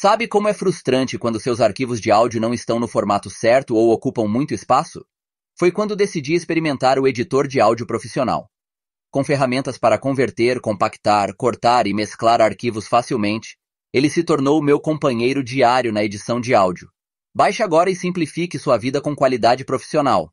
Sabe como é frustrante quando seus arquivos de áudio não estão no formato certo ou ocupam muito espaço? Foi quando decidi experimentar o editor de áudio profissional. Com ferramentas para converter, compactar, cortar e mesclar arquivos facilmente, ele se tornou o meu companheiro diário na edição de áudio. Baixe agora e simplifique sua vida com qualidade profissional.